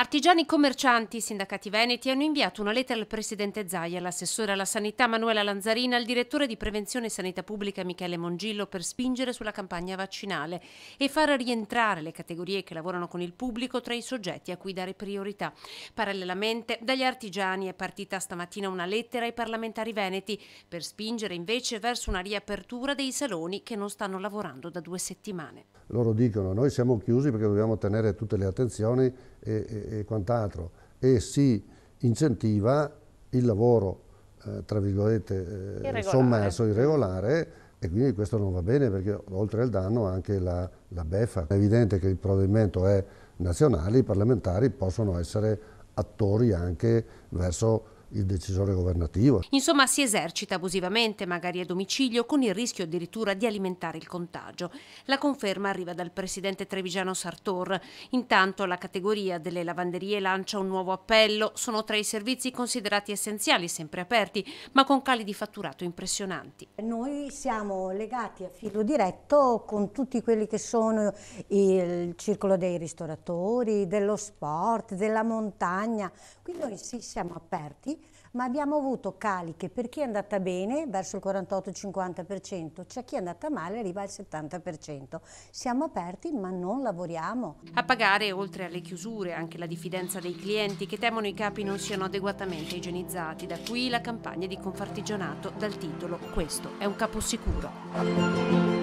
Artigiani commercianti, sindacati veneti hanno inviato una lettera al presidente Zai, all'assessore alla sanità Manuela Lanzarina, al direttore di prevenzione e sanità pubblica Michele Mongillo per spingere sulla campagna vaccinale e far rientrare le categorie che lavorano con il pubblico tra i soggetti a cui dare priorità. Parallelamente, dagli artigiani è partita stamattina una lettera ai parlamentari veneti per spingere invece verso una riapertura dei saloni che non stanno lavorando da due settimane. Loro dicono noi siamo chiusi perché dobbiamo tenere tutte le attenzioni e, e e, quant'altro e si incentiva il lavoro, eh, tra virgolette, eh, sommerso, irregolare e quindi questo non va bene perché oltre al danno anche la, la beffa. È evidente che il provvedimento è nazionale, i parlamentari possono essere attori anche verso il decisore governativo. Insomma si esercita abusivamente, magari a domicilio, con il rischio addirittura di alimentare il contagio. La conferma arriva dal presidente trevigiano Sartor. Intanto la categoria delle lavanderie lancia un nuovo appello. Sono tra i servizi considerati essenziali, sempre aperti, ma con cali di fatturato impressionanti. Noi siamo legati a filo diretto con tutti quelli che sono il circolo dei ristoratori, dello sport, della montagna. Quindi noi sì siamo aperti ma abbiamo avuto cali che per chi è andata bene verso il 48-50%, c'è chi è andata male arriva al 70%. Siamo aperti ma non lavoriamo. A pagare oltre alle chiusure anche la diffidenza dei clienti che temono i capi non siano adeguatamente igienizzati, da qui la campagna di confartigianato dal titolo Questo è un capo sicuro.